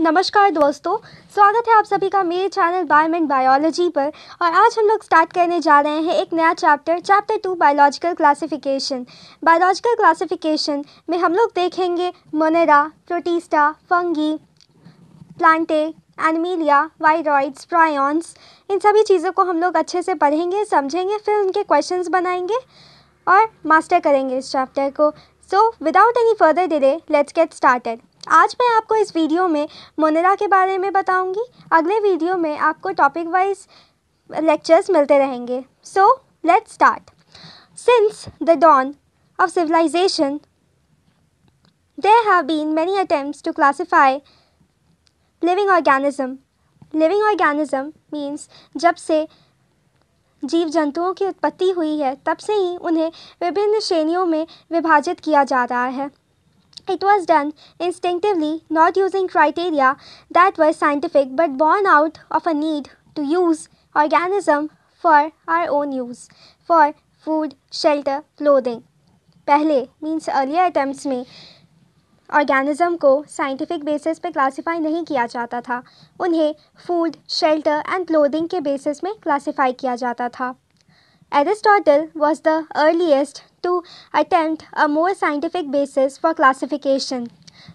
नमस्कार दोस्तों स्वागत है आप सभी का मेरे चैनल बायोमेंट बायोलॉजी पर और आज हम लोग स्टार्ट करने जा रहे हैं एक नया chapter chapter two biological classification biological classification में हम लोग देखेंगे Monera Protista fungi Plantae Animalia viroids prions इन सभी चीज़ों को हम लोग अच्छे से पढ़ेंगे समझेंगे फिर उनके क्वेश्चन बनाएंगे और मास्टर करेंगे इस चैप्टर को so without any further delay let's get started आज मैं आपको इस वीडियो में मोनेरा के बारे में बताऊंगी अगले वीडियो में आपको टॉपिक वाइज लेक्चर्स मिलते रहेंगे so let's start since the dawn of civilisation there have been many attempt to classify living organism living organism means जब से जीव जंतुओं की उत्पत्ति हुई है तब से ही उन्हें विभिन्न श्रेणियों में विभाजित किया जा रहा है It was done instinctively, not using criteria that were scientific but born out of a need to use organism for our own use, for food, shelter, clothing. पहले means earlier attempts में organism को scientific basis पे classify नहीं किया जाता था उन्हें food, shelter, and clothing के basis में classify किया जाता था Aristotle was the earliest. to attempt a more scientific basis for classification.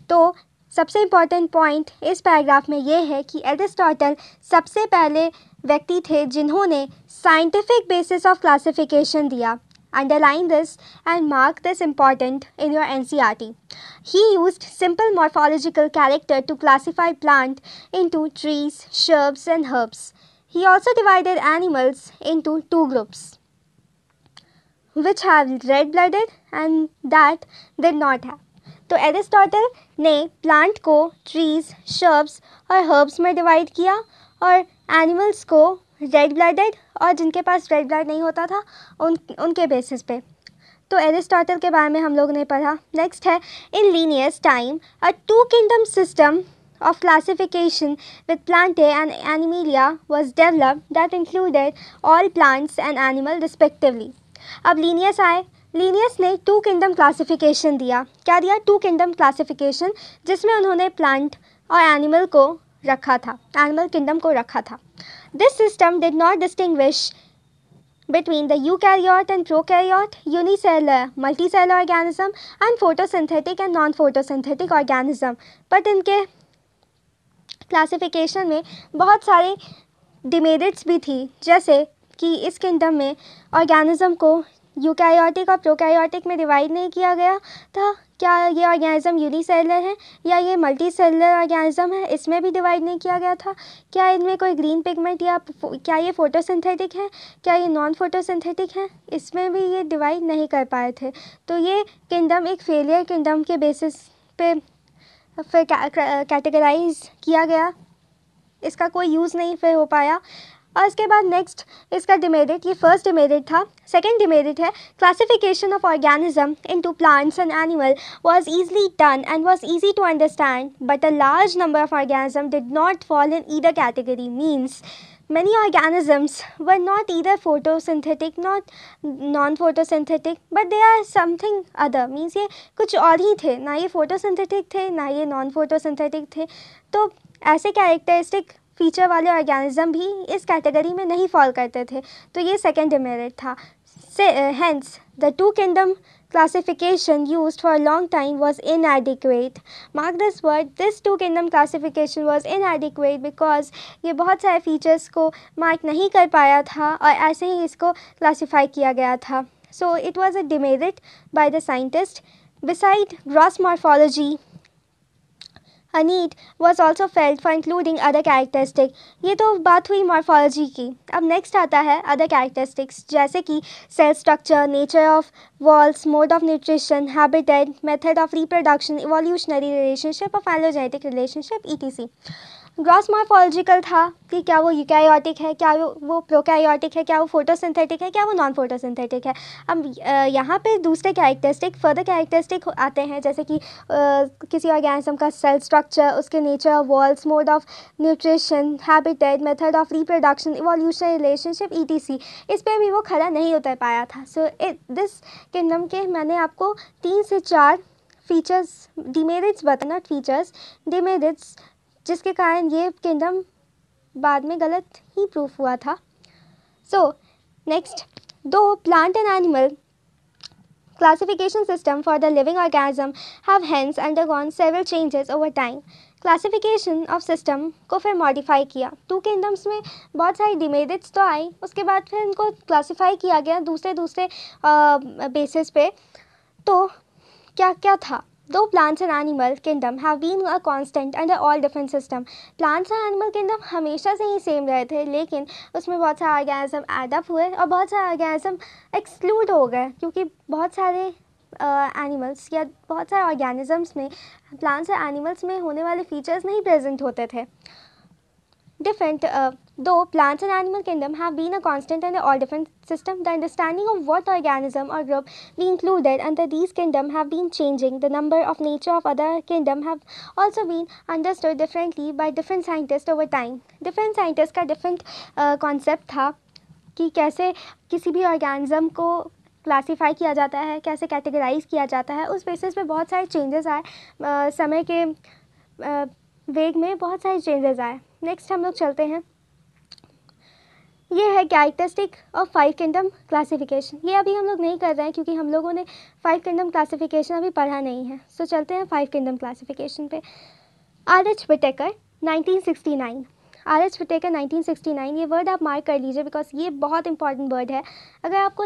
तो सबसे इम्पॉर्टेंट पॉइंट इस पैराग्राफ में ये है कि एरिस्टोटल सबसे पहले व्यक्ति थे जिन्होंने साइंटिफिक बेसिस ऑफ क्लासिफिकेशन दिया underline this and mark this important in your NCRT. He used simple morphological character to classify plant into trees, shrubs and herbs. He also divided animals into two groups. Which have red blooded and that they not have तो Aristotle ने plant को trees shrubs और herbs में divide किया और animals को red blooded और जिनके पास रेड ब्लड नहीं होता था उन उनके बेसिस पे तो एरिस्टोटल के बारे में हम लोगों ने पढ़ा नेक्स्ट है in Linnaeus time a two kingdom system of classification with Plantae and Animalia was develop that included all plants and animal respectively अब लीनियस आए लीनियस ने टू किंगडम क्लासिफिकेशन दिया क्या दिया टू किंगडम क्लासिफिकेशन जिसमें उन्होंने plant और animal को रखा था एनिमल किंगडम को रखा था this system did not distinguish prokaryote eukaryote multicellular unicellular, and photo and and non photosynthetic organism but इनके क्लासिफिकेशन में बहुत सारे डिमेरिट्स भी थी जैसे कि इस किंगडम में ऑर्गेनिज्म को यूकैरियोटिक और प्रोकैरियोटिक में डिवाइड नहीं किया गया था क्या ये ऑर्गेनिज़म यूनिसेलर है या ये मल्टी सेलर ऑर्गेनिज्म है इसमें भी डिवाइड नहीं किया गया था क्या इनमें कोई ग्रीन पिगमेंट या क्या ये फोटोसिंथेटिक है क्या ये नॉन फोटोसिंथेटिक है इसमें भी ये डिवाइड नहीं कर पाए थे तो ये किंगडम एक फेलियर किंगडम के बेसिस पे फिर कैटेगराइज किया गया इसका कोई यूज़ नहीं फिर हो पाया और इसके बाद नेक्स्ट इसका डिमेरिट ये फर्स्ट डिमेरिट था सेकेंड डिमेरिट है classification of organism into plants and animal was easily done and was easy to understand but a large number of organism did not fall in either category means many organisms were not either photosynthetic not non photosynthetic but they are something other means ये कुछ और ही थे ना ये photosynthetic थे ना ये non photosynthetic थे तो ऐसे कैरेक्टरिस्टिक फीचर वाले ऑर्गेनिज्म भी इस कैटेगरी में नहीं फॉल करते थे तो ये सेकेंड डिमेरिट था hence the two kingdom classification use for long time was inadequate mark this word this two kingdom classification was inadequate because ये बहुत सारे फीचर्स को मार्क नहीं कर पाया था और ऐसे ही इसको क्लासीफाई किया गया था so it was a demerit by the scientist beside gross morphology and it was also failed for including other characteristic ये तो बात हुई मॉर्फोलॉजी की अब नेक्स्ट आता है अदर कैरेक्टरिस्टिक्स जैसे कि cell structure nature of walls mode of nutrition habitat method of reproduction evolutionary relationship of phylogenetic relationship E T C gross morphological था कि क्या वो यूकैरियोटिक है क्या वो प्रोकैरियोटिक है क्या वो फोटोसिंथेटिक है क्या वो नॉन फोटोसिंथेटिक है अब यहाँ पे दूसरे कैरेक्टरिस्टिक फर्दर कैरेक्टरिस्टिक आते हैं जैसे कि किसी ऑर्गेनिज्म का सेल स्ट्रक्चर उसके nature walls mode of nutrition habitat method of reproduction evolution relationship E इस पर भी वो खड़ा नहीं उतर पाया था सो दिस किंगडम के मैंने आपको तीन से चार फीचर्स डिमेरिट्स बताना फीचर्स डिमेरिट्स जिसके कारण ये किंगडम बाद में गलत ही प्रूफ हुआ था so next two plant and animal classification system for the living organism have hence undergone several changes over time classification of system को फिर मॉडिफाई किया टू किंगडम्स में बहुत सारी डिमेरिट्स तो आई उसके बाद फिर इनको क्लासिफाई किया गया दूसरे दूसरे बेसिस पे तो क्या क्या था Though plants and animal kingdom have been a constant under all different system, plants and animal kingdom हमेशा से ही सेम रहे थे लेकिन उसमें बहुत सारे ऑर्गेनिज्म एडअप हुए और बहुत सारे ऑर्गेनिज्म एक्सक्लूड हो गए क्योंकि बहुत सारे एनिमल्स uh, या बहुत सारे ऑर्गेनिजम्स में प्लांट्स और एनिमल्स में होने वाले फीचर्स नहीं प्रेजेंट होते थे different Though plants and animal kingdom have been a constant in all different systems, the understanding of what organism or group we included under these kingdom have been changing. The number of nature of other kingdom have also been understood differently by different scientists over time. Different scientists का different concept था कि कैसे किसी भी organism को classify किया जाता है कैसे कैटेगराइज किया जाता है उस बेसिस पे बहुत सारे चेंजेस आए समय के वेग में बहुत सारे चेंजेस आए नेक्स्ट हम लोग चलते हैं ये है characteristic of five kingdom classification ये अभी हम लोग नहीं कर रहे हैं क्योंकि हम लोगों ने फाइव किंगडम क्लासिफिकेशन अभी पढ़ा नहीं है सो so, चलते हैं फाइव किंगडम क्लासिफिकेशन पे R H Whittaker 1969 R H Whittaker 1969 ये वर्ड आप मार्क कर लीजिए बिकॉज ये बहुत इंपॉर्टेंट वर्ड है अगर आपको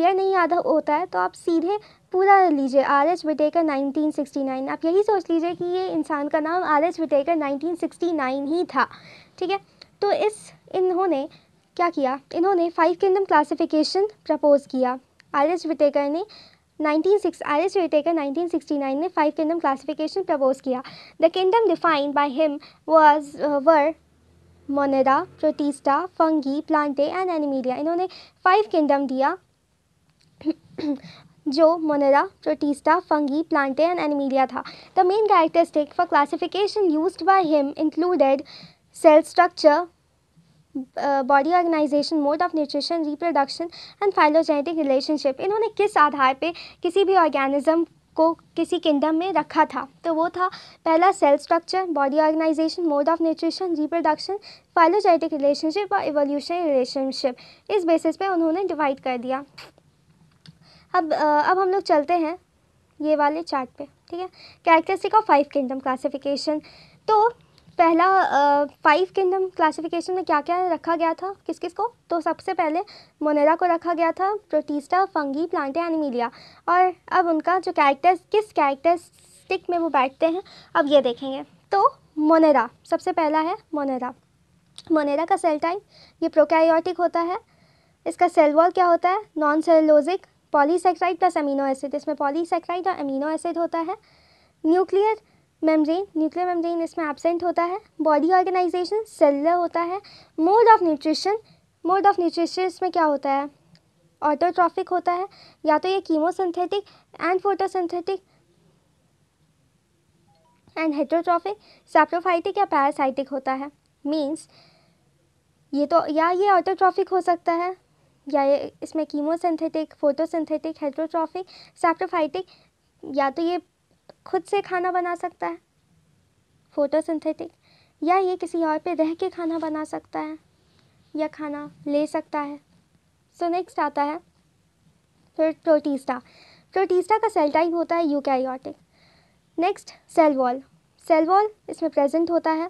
ईयर नहीं याद होता है तो आप सीधे पूरा लीजिए आर एच विटेकर 1969 आप यही सोच लीजिए कि ये इंसान का नाम आर एच विटेकर 1969 ही था ठीक है तो इस इन्होंने क्या किया इन्होंने फाइव किंगडम क्लासिफिकेशन प्रपोज किया आर एस विटेकर ने 1906 आर एस विटेकर 1969 ने फाइव किंगडम क्लासिफिकेशन प्रपोज किया the kingdom defined by him was were Monera Protista fungi Plantae and Animalia इन्होंने फाइव किंगडम दिया जो Monera Protista fungi Plantae and Animalia था the main characteristic for classification use by him included cell structure body organisation mode of nutrition reproduction and phylogenetic relationship इन्होंने किस आधार पे किसी भी organism को किसी किंगडम में रखा था तो वो था पहला cell structure body organisation mode of nutrition reproduction phylogenetic relationship और एवोल्यूशन रिलेशनशिप इस बेसिस पे उन्होंने डिवाइड कर दिया अब अब हम लोग चलते हैं ये वाले चार्ट पे ठीक है characteristic of five kingdom classification तो पहला फाइव किंगडम क्लासिफिकेशन में क्या क्या रखा गया था किस किस को तो सबसे पहले मोनेरा को रखा गया था प्रोटीस्टा फंगी प्लांटे एनिमीलिया और अब उनका जो कैरेक्टर्स किस कैरेक्टरिस्टिक में वो बैठते हैं अब ये देखेंगे तो मोनेरा सबसे पहला है मोनेरा मोनेरा का सेल टाइप ये प्रोकैरियोटिक होता है इसका सेल वॉल क्या होता है non cellulosic polysaccharide plus amino acid इसमें पॉलीसेक्राइड और अमीनो एसिड होता है न्यूक्लियर मेम्ब्रेन न्यूक्लियर मेम्ब्रेन इसमें एबसेंट होता है बॉडी ऑर्गेनाइजेशन सेलर होता है mode of nutrition mode of nutrition इसमें क्या होता है ऑटोट्रॉफिक होता है या तो ये chemosynthetic and photosynthetic and heterotrophic saprophytic या पैरासाइटिक होता है मीन्स ये तो या ये ऑटोट्रॉफिक हो सकता है या ये इसमें कीमोसिंथेटिक फोटोसिंथेटिक हेट्रोट्रॉफिक सैप्रोफाइटिक या तो ये खुद से खाना बना सकता है फोटोसिंथेटिक या ये किसी और पे रह के खाना बना सकता है या खाना ले सकता है सो नेक्स्ट आता है फिर प्रोटीस्टा प्रोटीस्टा का सेल टाइप होता है eukaryotic next cell wall cell wall इसमें प्रेजेंट होता है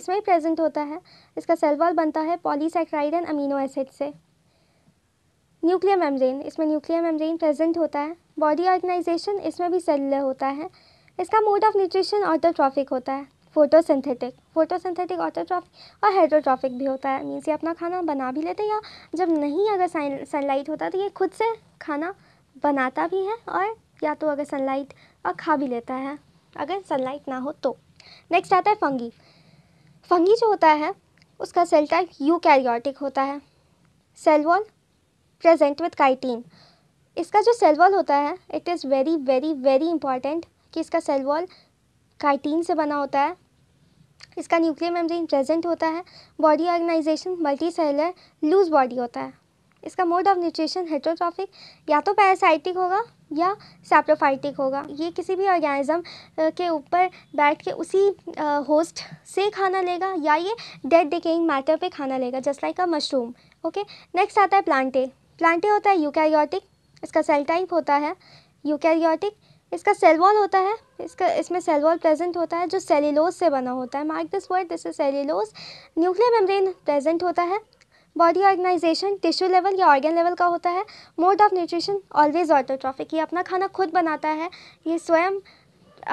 इसमें प्रेजेंट होता है इसका सेल वॉल बनता है पॉलीसेक्राइड एंड अमीनो एसिड से न्यूक्लियर मेम्ब्रेन इसमें न्यूक्लियर मेम्ब्रेन प्रेजेंट होता है बॉडी ऑर्गेनाइजेशन इसमें भी सेलुलर होता है इसका मोड ऑफ न्यूट्रिशन ऑटोट्रॉफिक होता है फोटोसिंथेटिक फोटोसिंथेटिक ऑटोट्रॉफिक और हाइड्रोट्रॉफिक भी होता है मीन्स ये अपना खाना बना भी लेते हैं या जब नहीं अगर सनलाइट होता तो ये खुद से खाना बनाता भी है और या तो अगर सनलाइट और खा भी लेता है अगर सनलाइट ना हो तो नेक्स्ट आता है फंगी फंगी जो होता है उसका सेल टाइप यू होता है cell wall present with chitin इसका जो सेल वॉल होता है it is very very very important कि इसका सेल वॉल काइटीन से बना होता है इसका न्यूक्लियर मेम्ब्रेन प्रेजेंट होता है body organisation multicellular loose body होता है इसका मोड ऑफ न्यूट्रिशन हेट्रोट्रॉफिक या तो पैरासाइटिक होगा या सैप्रोफाइटिक होगा ये किसी भी ऑर्गेनिज़म के ऊपर बैठ के उसी होस्ट से खाना लेगा या ये डेड डिकेइंग मैटर पे खाना लेगा just like a mushroom okay next आता है प्लांटे प्लांटे होता है यूकैरियोटिक इसका सेल टाइप होता है यूकैरियोटिक इसका सेल वॉल होता है इसका इसमें सेल वॉल प्रेजेंट होता है जो सेलिलोज से बना होता है mark this word this is cellulose nuclear membrane present होता है बॉडी ऑर्गेनाइजेशन टिश्यू लेवल या ऑर्गेन लेवल का होता है mode of nutrition always autotrophic ये अपना खाना खुद बनाता है ये स्वयं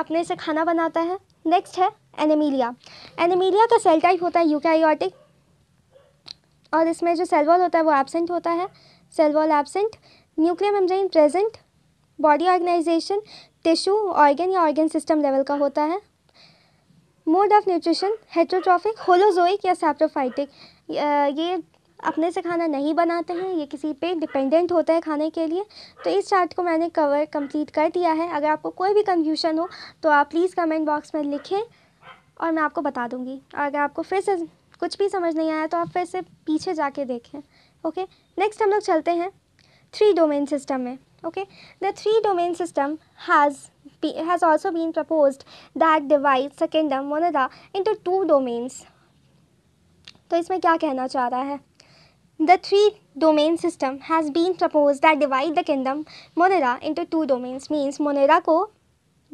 अपने से खाना बनाता है नेक्स्ट है एनेमीलिया एनेमीलिया का सेल टाइप होता है यूकैरियोटिक और इसमें जो सेल वॉल होता है वो एबसेंट होता है cell wall absent nuclear membrane present body organisation tissue organ या ऑर्गन सिस्टम लेवल का होता है mode of nutrition heterotrophic holozoic या सैप्रोफाइटिक ये अपने से खाना नहीं बनाते हैं ये किसी पे डिपेंडेंट होता है खाने के लिए तो इस चार्ट को मैंने कवर कंप्लीट कर दिया है अगर आपको कोई भी कन्फ्यूशन हो तो आप प्लीज़ कमेंट बॉक्स में लिखें और मैं आपको बता दूँगी और अगर आपको फिर से कुछ भी समझ नहीं आया तो आप फिर से पीछे जाके देखें ओके नेक्स्ट हम लोग चलते हैं three domain system mein okay the three domain system has be, has also been proposed that divides second monada into two domains तो इसमें क्या कहना चाह रहा है The three domain system has been proposed that divide the kingdom Monera into two domains means Monera को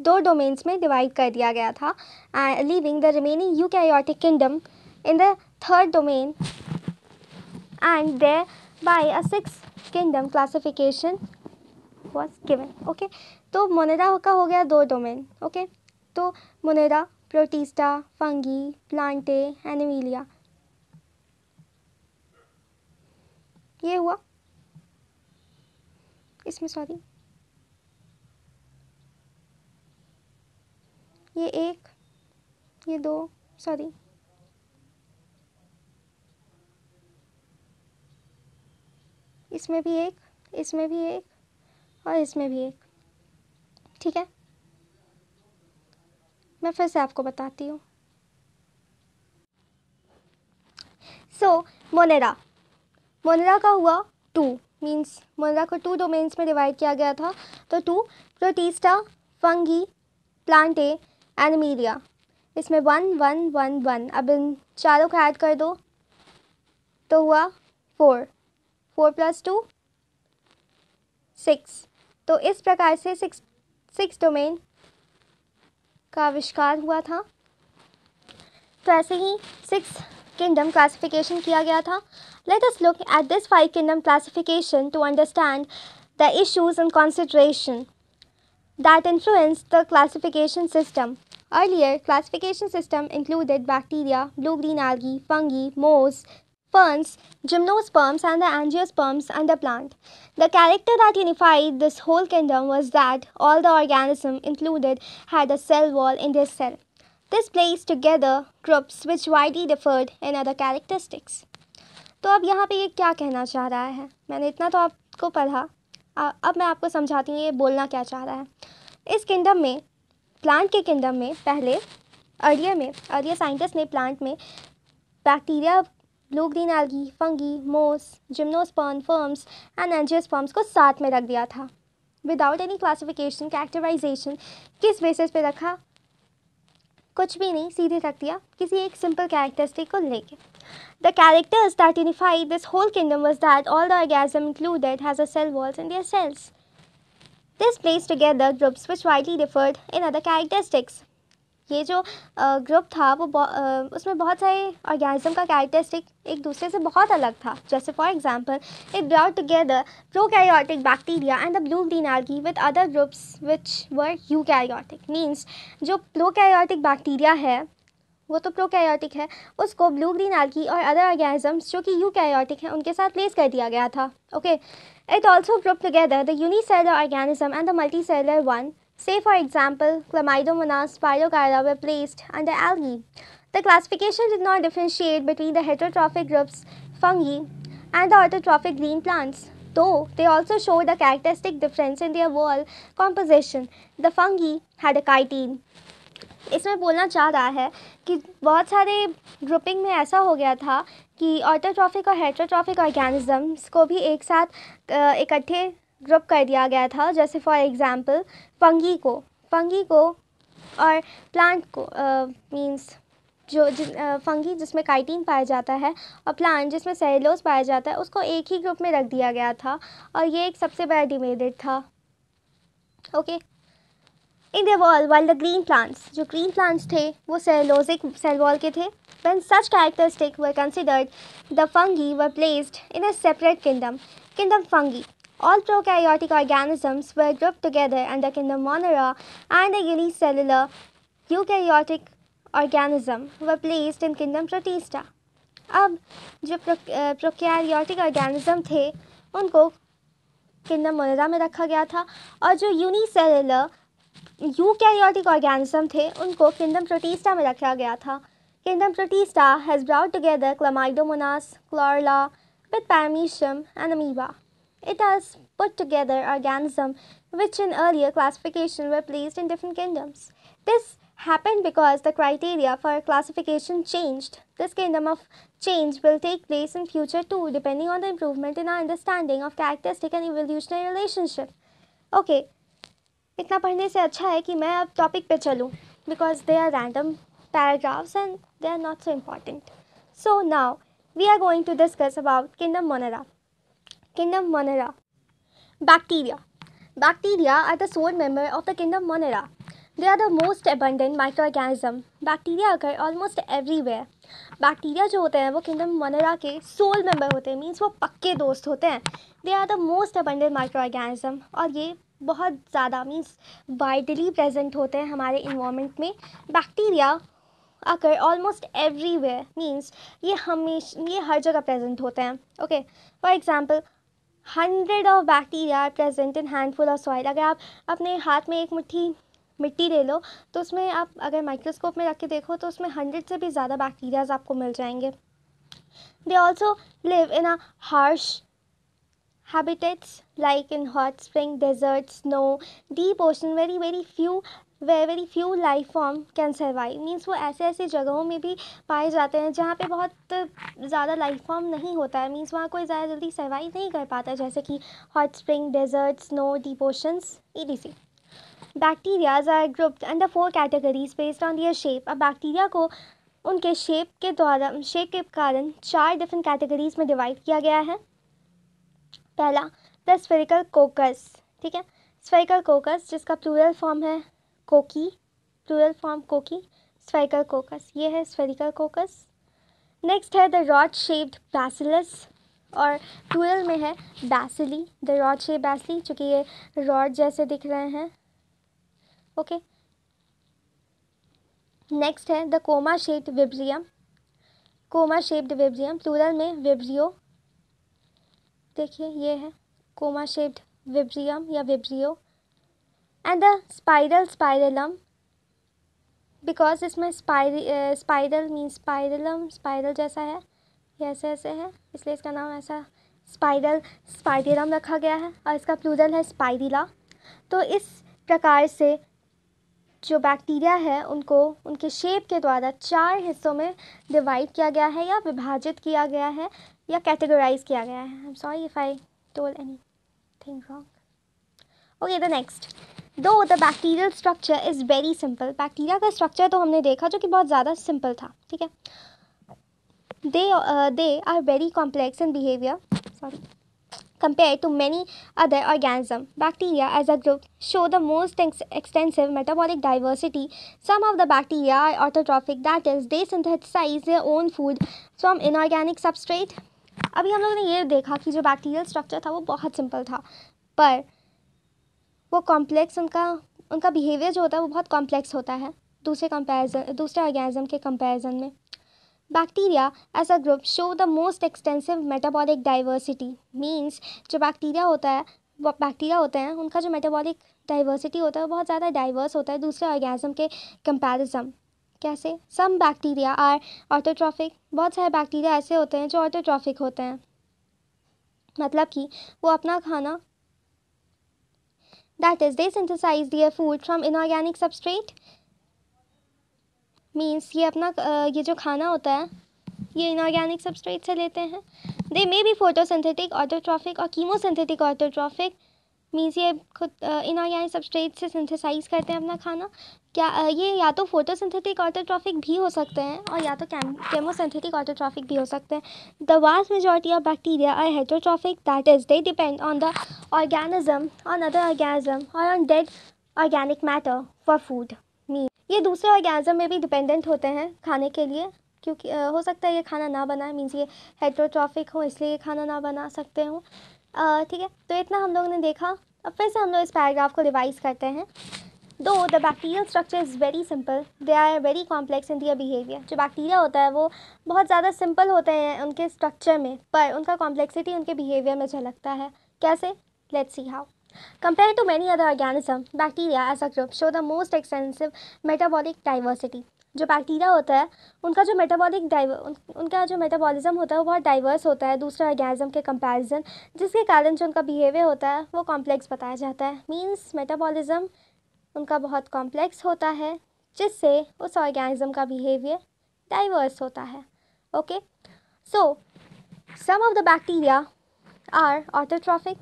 दो domains में divide कर दिया गया था and leaving the remaining eukaryotic kingdom in the third domain and there by a six kingdom classification was given okay तो Monera का हो गया दो डोमेन ओके तो Monera Protista fungi Plantae Animalia ये हुआ इसमें सॉरी ये एक ये दो सॉरी इसमें भी एक इसमें भी एक और इसमें भी एक ठीक है मैं फिर से आपको बताती हूँ सो so, मोनेरा मोनेरा का हुआ टू मीन्स मोनेरा को टू डोमेन्स में डिवाइड किया गया था तो two Protista fungi Plantae and मीरिया इसमें वन वन वन वन अब इन चारों को ऐड कर दो तो हुआ four four plus two six तो इस प्रकार से सिक्स सिक्स डोमेन का आविष्कार हुआ था तो ऐसे ही सिक्स किंगडम क्लासिफिकेशन किया गया था let us look at this five kingdom classification to understand the issues in consideration that influence the classification system earlier classification system included bacteria blue green algae fungi moss perns, gymnosperms and the angiosperms and the plant. The character that unified this whole kingdom was that all the organisms included had a cell wall in their cell. This placed together groups which widely differed in other characteristics. तो अब यहाँ पे ये क्या कहना चाह रहा है मैंने इतना तो आपको पढ़ा अब मैं आपको समझाती हूँ ये बोलना क्या चाह रहा है इस किंगडम में प्लांट के किंगडम में पहले अर्लियर में अर्लियर साइंटिस्ट ने प्लांट में bacteria blue green algae fungi moss gymnosperm ferns and angiosperms को साथ में रख दिया था विदाउट एनी क्लासिफिकेशन कैरेक्टराइजेशन किस बेसिस पे रखा कुछ भी नहीं सीधे रख दिया किसी एक सिंपल कैरेक्टरिस्टिक को लेके the characters that unified this whole kingdom was that all the organism included has a cell walls and their cells this place together groups which widely differed in other characteristics ये जो group था वो उसमें बहुत सारे organism का characteristic एक दूसरे से बहुत अलग था जैसे for example it brought together prokaryotic bacteria and the blue green with other groups which were eukaryotic means जो कैरियोटिक बैक्टीरिया है वो तो प्रोकैरियोटिक है उसको ब्लू ग्रीन आर्गी और अदर ऑर्गेनिजम्स जो कि यू कैरियोटिक हैं उनके साथ प्लेस कर दिया गया था okay it also group together the unicellular organism and the multicellular one Say for example, Chlamydomonas pyrogyra were placed under algae. The classification did not differentiate between the heterotrophic groups fungi and the autotrophic green plants, though they also showed a characteristic difference in their wall composition. The fungi had a chitin. इसमें बोलना चाह रहा है कि बहुत सारे grouping में ऐसा हो गया था कि ऑटोट्रॉफिक और हेट्रोट्रॉफिक ऑर्गेनिजम्स को भी एक साथ इकट्ठे ग्रुप कर दिया गया था जैसे फॉर एग्ज़ाम्पल फंगी को फंगी को और प्लांट को मींस uh, जो जिन फंगी जिसमें काइटीन पाया जाता है और प्लांट जिसमें सेलोज पाया जाता है उसको एक ही ग्रुप में रख दिया गया था और ये एक सबसे बड़ा डिमेरिट था okay in the wall while the green plants जो ग्रीन प्लांट्स थे वो सेलोजिक सेल वॉल के थे when such characteristic were considered the fungi were placed in a separate kingdom kingdom fungi All prokaryotic organisms were grouped together under kingdom Monera and the unicellular eukaryotic organism were placed in kingdom Protista. अब जो pro, prokaryotic organism थे उनको kingdom Monera में रखा गया था और जो यूनिसेलुलर यूकैरियोटिक ऑर्गेनिज्म थे उनको किंडम प्रोटीस्टा में रखा गया था Kingdom Protista has brought together chlamydomonas, chlorella with paramecium and amoeba. It has put together organisms which in earlier classification were placed in different kingdoms. This happened because the criteria for classification changed. This kingdom of change will take place in future too depending on the improvement in our understanding of characteristic and evolutionary relationship. Okay, इतना पढ़ने से अच्छा है कि मैं अब topic पे चलूँ because they are random paragraphs and they are not so important. So now we are going to discuss about Kingdom Monera. kingdom Monera. Bacteria. Bacteria are the sole member of the kingdom Monera. They are the most abundant microorganism. Bacteria occur almost everywhere. Bacteria जो होते हैं वो kingdom Monera के sole member होते हैं means वो पक्के दोस्त होते हैं they are the most abundant microorganism और ये बहुत ज़्यादा मीन्स वाइडली प्रेजेंट होते हैं हमारे इन्वामेंट में बैक्टीरिया आकर ऑलमोस्ट एवरीवेयर मीन्स ये हमेशा ये हर जगह प्रेजेंट होते हैं okay for example hundred of bacteria are present in handful of soil अगर आप अपने हाथ में एक मुट्ठी मिट्टी ले लो तो उसमें आप अगर माइक्रोस्कोप में रख के देखो तो उसमें हंड्रेड से भी ज़्यादा बैक्टीरियाज आपको मिल जाएंगे they also live in a harsh habitats like in hot spring desert snow deep ocean very very few where very few life form can survive means वो ऐसे ऐसे जगहों में भी पाए जाते हैं जहाँ पे बहुत ज़्यादा लाइफ फॉर्म नहीं होता है मीन्स वहाँ कोई ज़्यादा जल्दी सर्वाइव नहीं कर पाता जैसे कि hot spring desert snow deep oceans ई bacterias are grouped under four categories based on their shape अब बैक्टीरिया को उनके शेप के द्वारा शेप के कारण चार डिफरेंट कैटेगरीज में डिवाइड किया गया है पहला द स्फेरिकल कोकस ठीक है स्फेरिकल कोकस जिसका प्लूरल फॉर्म है cocci plural form cocci spherical coccus ये है स्फेरिकल कोकस नेक्स्ट है द रॉड शेप्ड बैसिलस और प्लूरल में है bacilli the rod shape bacilli चूँकि ये रॉड जैसे दिख रहे हैं ओके नेक्स्ट है the comma shaped vibrium comma shaped vibrium plural में विब्रियो देखिए ये है कोमा शेप्ड विब्रियम या vibrio and the spiral spirillum because इसमें स्पाइरल मीन स्पाइरलम स्पाइरल जैसा है ऐसे ऐसे है इसलिए इसका नाम ऐसा स्पाइरल स्पाइडिलम रखा गया है और इसका प्लूरल है स्पाइरिला तो इस प्रकार से जो बैक्टीरिया है उनको उनके शेप के द्वारा चार हिस्सों में डिवाइड किया गया है या विभाजित किया गया है या कैटेगराइज किया गया है I am sorry if I told anything wrong okay the next though the bacterial structure is very simple bacteria का स्ट्रक्चर तो हमने देखा जो कि बहुत ज़्यादा सिंपल था ठीक है they they are very complex in behaviour sorry compare to many other organism bacteria as a group show the most extensive metabolic diversity some of the bacteria are autotrophic that is they synthesise their own food from inorganic substrate अभी हम लोगों ने ये देखा कि जो bacterial structure था वो बहुत सिंपल था पर वो कॉम्प्लेक्स उनका उनका बिहेवियर जो होता है वो बहुत कॉम्प्लेक्स होता है दूसरे कंपैरिजन दूसरे ऑर्गेनिज्म के कंपैरिजन में bacteria as a group show the most extensive metabolic diversity means जो बैक्टीरिया होता है बैक्टीरिया होते हैं उनका जो मेटाबॉलिक डाइवर्सिटी होता है वो बहुत ज़्यादा डाइवर्स होता है दूसरे ऑर्गेनिज्म के कंपैरिजन कैसे सम बैक्टीरिया आर ऑटोट्रॉफिक बहुत सारे बैक्टीरिया ऐसे होते हैं जो ऑटोट्रॉफिक होते हैं मतलब कि वो अपना खाना That is, they synthesize their food from inorganic substrate. Means ये अपना ये जो खाना होता है ये इनऑर्गेनिक सबस्ट्रेट से लेते हैं they may be photosynthetic autotrophic और कीमोसिंथेटिक ऑटोट्रॉफिक मीन्स ये खुद इनऑर्गेनिक सबस्ट्रेट से सिंथेसाइज करते हैं अपना खाना क्या ये या तो फोटोसिंथेटिक ऑटोट्रॉफिक भी हो सकते हैं और या तो केमोसिंथेटिक ऑटोट्रॉफिक भी हो सकते हैं the vast majority of bacteria are heterotrophic that is they depend on the organism on other organism और on dead organic matter for food mean ये दूसरे ऑर्गेनिज्म में भी डिपेंडेंट होते हैं खाने के लिए क्योंकि हो सकता है ये खाना ना बनाए मीन्स ये हेट्रोट्रॉफिक हो इसलिए ये खाना ना बना सकते हो ठीक है तो इतना हम लोग ने देखा अब फिर से हम लोग इस पैराग्राफ को रिवाइज करते हैं though the bacterial structure is very simple they are very complex in their behaviour जो बैक्टीरिया होता है वो बहुत ज़्यादा सिंपल होते हैं उनके स्ट्रक्चर में पर उनका कॉम्प्लेक्सिटी उनके बिहेवियर में झलकता है कैसे let's see how compare to many other organism bacteria as a group show the most extensive metabolic diversity जो बैक्टीरिया होता है उनका जो मेटाबॉलिक डाइव उन, उनका जो मेटाबॉलिज्म होता है वो बहुत डाइवर्स होता है दूसरे ऑर्गेनिज्म के कंपैरिजन जिसके कारण जो उनका बिहेवियर होता है वो कॉम्प्लेक्स बताया जाता है मींस मेटाबॉलिज्म उनका बहुत कॉम्प्लेक्स होता है जिससे उस ऑर्गेनिज्म का बिहेवियर डाइवर्स होता है okay so some of the bacteria are autotrophic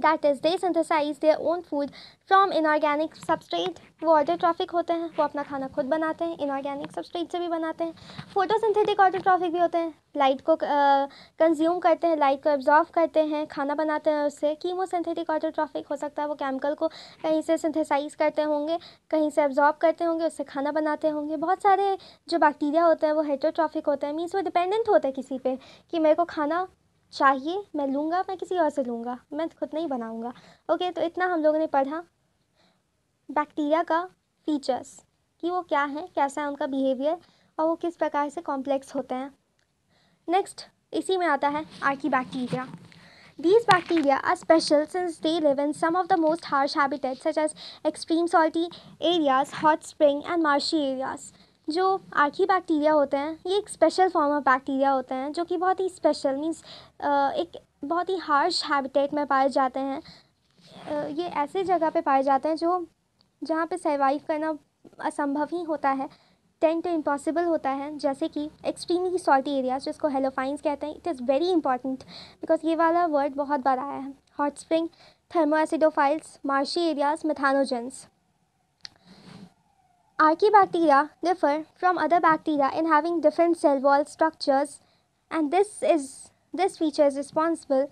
that is they synthesise their own food from inorganic substrate वो ऑटोट्रॉफिक होते हैं वो अपना खाना खुद बनाते हैं इनऑर्गेनिक सबस्ट्रेट से भी बनाते हैं फोटोसिंथेटिक ऑटोट्रॉफिक भी होते हैं लाइट को कंज्यूम करते हैं लाइट को एब्जॉर्व करते हैं खाना बनाते हैं उससे कीमोसिंथेटिक ऑटोट्रॉफिक हो सकता है वो केमिकल को कहीं से सिंथेसाइज करते होंगे कहीं से एब्जॉर्व करते होंगे उससे खाना बनाते होंगे बहुत सारे जो बैक्टीरिया होते हैं वो हेटोट्रॉफिक होते हैं मीन्स वो डिपेंडेंट होते हैं किसी पर कि मेरे को खाना चाहिए मैं लूँगा मैं किसी और से लूँगा मैं खुद नहीं बनाऊँगा ओके तो इतना हम लोगों ने पढ़ा बैक्टीरिया का फीचर्स कि वो क्या है कैसा है उनका बिहेवियर और वो किस प्रकार से कॉम्प्लेक्स होते हैं नेक्स्ट इसी में आता है archaebacteria these bacteria are special since they live in some of the most harsh habitat such as extreme salty areas hot spring and marshy areas जो आर्की बैक्टीरिया होते हैं ये एक स्पेशल फॉर्म ऑफ बैक्टीरिया होते हैं जो कि बहुत ही स्पेशल मीन्स एक बहुत ही हार्श हैबिटेट में पाए जाते हैं ये ऐसे जगह पे पाए जाते हैं जो जहाँ पे सर्वाइव करना असंभव ही होता है टेन टू इम्पॉसिबल होता है जैसे कि एक्सट्रीमली सॉल्टी एरियाज जिसको हेलोफाइंस कहते हैं it is very important because ये वाला वर्ड बहुत बार आया है hot spring thermoacidophiles marshy areas methanogens bacteria differ from other bacteria in having different cell wall structures and this is this feature is responsible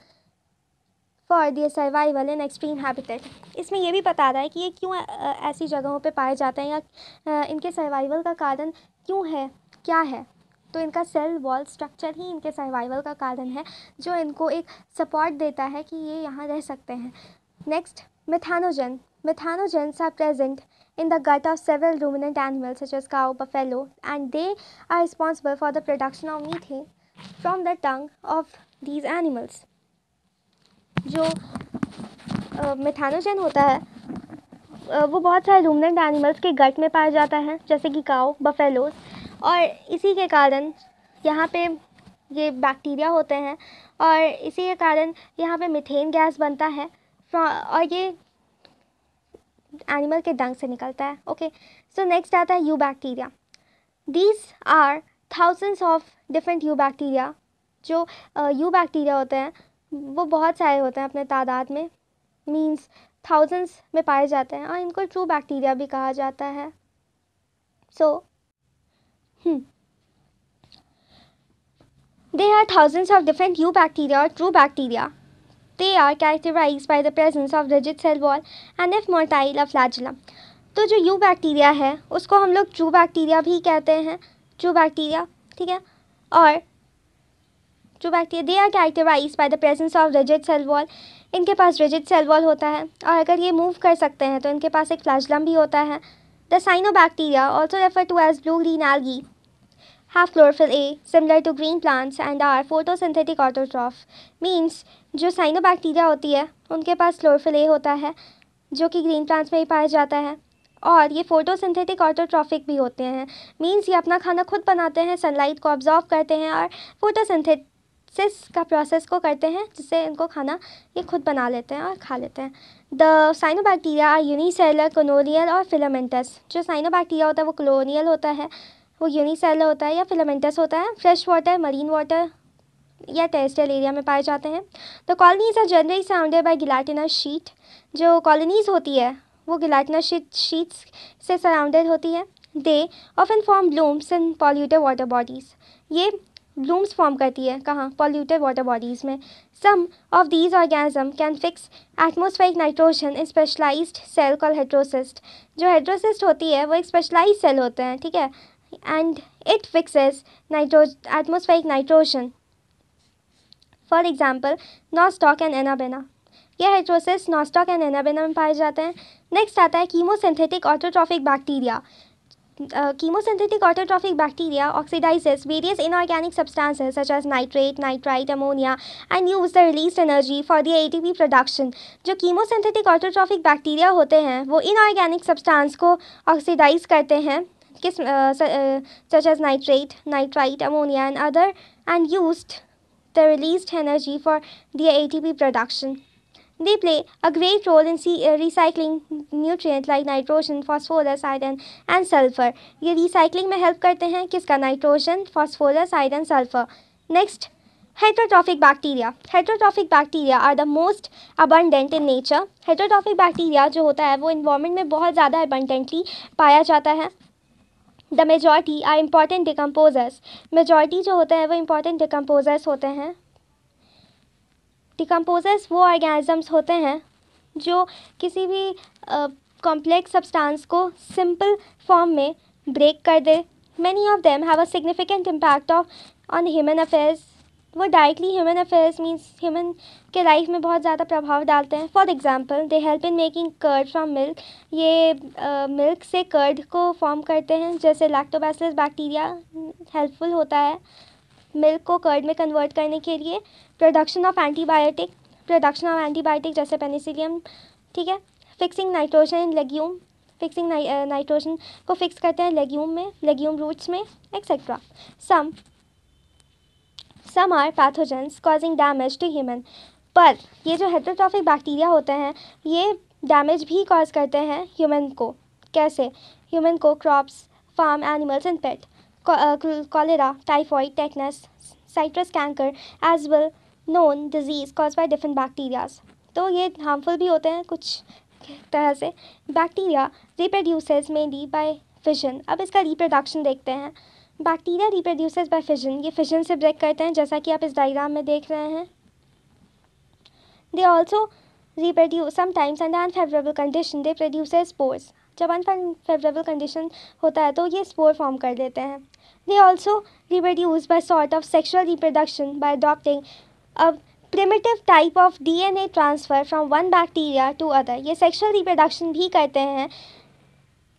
for their survival in extreme habitat इसमें यह भी बता रहा है कि ये क्यों ऐसी जगहों पे पाए जाते हैं या इनके सर्वाइवल का कारण क्यों है क्या है तो इनका सेल वॉल स्ट्रक्चर ही इनके सर्वाइवल का कारण है जो इनको एक सपोर्ट देता है कि ये यहाँ रह सकते हैं next methanogen methanogens are present in the gut of several ruminant animals such as cow, buffalo, and they are responsible for the production of methane from the tongue of these animals. जो मिथानोजन uh, होता है uh, वो बहुत सारे रूमनेंट animals के गट में पाया जाता है जैसे कि काओ बफेलोज और इसी के कारण यहाँ पे ये बैक्टीरिया होते हैं और इसी के कारण यहाँ पे मिथेन गैस बनता है और ये एनिमल के डंग से निकलता है ओके सो नेक्स्ट आता है eubacteria these are thousands of different eubacteria जो यू uh, बैक्टीरिया होते हैं वो बहुत सारे होते हैं अपने तादाद में मीन्स थाउजेंड्स में पाए जाते हैं और इनको ट्रू बैक्टीरिया भी कहा जाता है so they are thousands of different eubacteria और true bacteria They are characterized by the presence of rigid cell wall and if motile a flagellum. तो जो यू बैक्टीरिया है उसको हम लोग ट्रू बैक्टीरिया भी कहते हैं ट्रू बैक्टीरिया ठीक है और true bacteria they are characterise by the presence of rigid cell wall इनके पास रिजिड सेल वॉल होता है और अगर ये मूव कर सकते हैं तो इनके पास एक फ्लाजलम भी होता है the cyanobacteria also refer to as blue green algae have chlorophyll A, similar to green plants and are photosynthetic autotroph. Means जो साइनोबैक्टीरिया होती है उनके पास chlorophyll A होता है जो कि ग्रीन प्लांट्स में ही पाया जाता है और ये फोटोसिंथेटिक ऑटोट्रॉफिक भी होते हैं मींस ये अपना खाना खुद बनाते हैं सनलाइट को ऑब्जॉर्व करते हैं और फोटोसिंथेसिस का प्रोसेस को करते हैं जिससे इनको खाना ये खुद बना लेते हैं और खा लेते हैं the cyanobacteria are unicellular colonial और फिलामेंटस जो साइनोबैक्टीरिया होता है वो कोलोनियल होता है वो यूनिसेलर होता है या फिलामेंटस होता है फ्रेश वाटर मरीन वाटर या टेस्टल एरिया में पाए जाते हैं the colonies are generally surrounded by gelatinous sheet जो कॉलोनीज होती है वो गिलाटिना शीट शीट्स से सराउंडेड होती है they often form blooms in polluted water bodies ये ब्लूम्स फॉर्म करती है कहाँ पॉल्यूटेड वाटर बॉडीज़ में some of these organism can fix atmospheric nitrogen in specialised cell call heterocyst जो heterocyst होती है वो एक स्पेशलाइज सेल होते हैं ठीक है and it fixes nitro- atmospheric nitrogen. For example Nostoc and Anabaena ये हाइड्रोसिस नॉस्टॉक एंड एनाबेना में पाए जाते हैं नेक्स्ट आता है chemosynthetic autotrophic bacteria chemosynthetic autotrophic bacteria oxidizes various inorganic substances such as nitrate, nitrite, ammonia and use the released energy for the ATP production. जो chemosynthetic autotrophic bacteria होते हैं वो इनऑर्गेनिक सब्सटेंस को ऑक्सीडाइज करते हैं किस such as nitrate nitrite ammonia and other and use the release energy for the A T P production they play a great role in the recycling nutrient like nitrogen phosphorus iron and sulphur ये recycling में help करते हैं किसका nitrogen phosphorus iron sulphur next heterotrophic bacteria heterotrophic bacteria are the most abundant in nature heterotrophic bacteria जो होता है वो environment में बहुत ज़्यादा अबंडेंटली पाया जाता है the majority are important decomposers majority जो होते हैं वो इम्पॉर्टेंट डिकम्पोजर्स होते हैं डिकम्पोजर्स वो ऑर्गेनिज़म्स होते हैं जो किसी भी कॉम्प्लेक्स सब्सटेंस को सिंपल फॉर्म में ब्रेक कर दे many of them have a significant impact of on human affairs वो directly human affairs means human के लाइफ में बहुत ज़्यादा प्रभाव डालते हैं for example they help in making curd from milk ये मिल्क uh, से कर्ड को फॉर्म करते हैं जैसे लैक्टोबैसिलस बैक्टीरिया हेल्पफुल होता है मिल्क को कर्ड में कन्वर्ट करने के लिए production of antibiotic production of antibiotic जैसे पेनिसिलियम ठीक है fixing nitrogen in legume fixing nitrogen को फिक्स करते हैं लेग्यूम में लेग्यूम रूट्स में etcetera some some are pathogens causing damage to human पर ये जो हेटरोट्रॉफिक बैक्टीरिया होते हैं ये डैमेज भी कॉज करते हैं ह्यूमन को कैसे ह्यूमन को crops farm animals and pet cholera typhoid tetanus citrus canker as well known disease cause by different bacterias तो ये हार्मफुल भी होते हैं कुछ तरह से bacteria reproduces mainly by fission अब इसका रिप्रोडक्शन देखते हैं बैक्टीरिया रिप्रोड्यूसेस बाय फिजन ये फिजन से ब्रेक करते हैं जैसा कि आप इस डायग्राम में देख रहे हैं they also reproduce sometimes under unfavourable condition they produce spores जब अनफेवरेबल कंडीशन होता है तो ये स्पोर फॉर्म कर देते हैं they also reproduce by sort of sexual reproduction by adopting अब primitive type of D N A transfer from one bacteria to other ये सेक्शुअल रिप्रोडक्शन भी करते हैं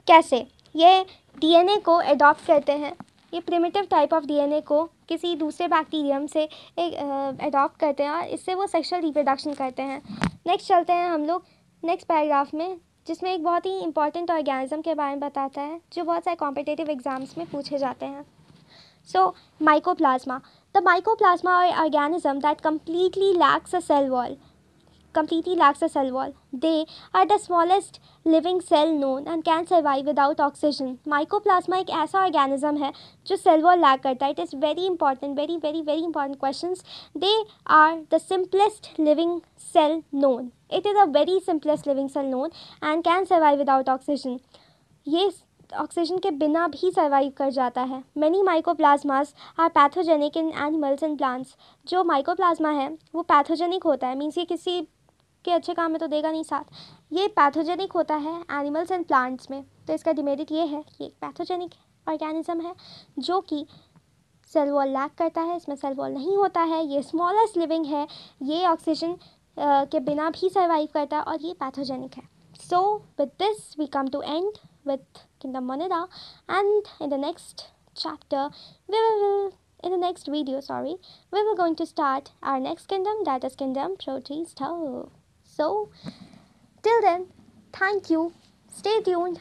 कैसे ये डी एन ए को एडॉप्ट करते हैं ये प्रिमिटिव टाइप ऑफ डीएनए को किसी दूसरे बैक्टीरियम से एडॉप्ट करते हैं और इससे वो सेक्शुअल रिप्रोडक्शन करते हैं नेक्स्ट चलते हैं हम लोग नेक्स्ट पैराग्राफ में जिसमें एक बहुत ही इंपॉर्टेंट ऑर्गेनिज्म के बारे में बताता है जो बहुत सारे कॉम्पिटेटिव एग्जाम्स में पूछे जाते हैं सो माइकोप्लाज्मा द माइकोप्लाज्मा और organism that completely lacks a cell wall completely lacks a cell wall. They are the smallest living cell known and can survive without oxygen. Mycoplasma एक ऐसा organism है जो cell wall lack करता है. It is very important, very very very important questions. They are the simplest living cell known. It is a very simplest living cell known and can survive without oxygen. ये ऑक्सीजन के बिना भी survive कर जाता है many mycoplasmas are pathogenic in animals and plants जो mycoplasma है वो पैथोजेनिक होता है मीन्स ये किसी के अच्छे काम में तो देगा नहीं साथ ये पैथोजेनिक होता है एनिमल्स एंड प्लांट्स में तो इसका डिमेरिट ये है कि एक पैथोजेनिक ऑर्गेनिज्म है जो कि सेल वॉल लैक करता है इसमें सेल वॉल नहीं होता है ये स्मॉलेस्ट लिविंग है ये ऑक्सीजन के बिना भी सर्वाइव करता है और ये पैथोजेनिक है so with this we come to end with kingdom Monera and in the next chapter we will in the next video sorry we will going to start our next kingdom that is kingdom proteins tau So till then, thank you. Stay tuned.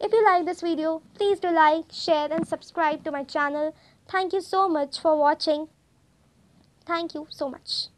If you like this video, please do like, share and subscribe to my channel. Thank you so much for watching. Thank you so much.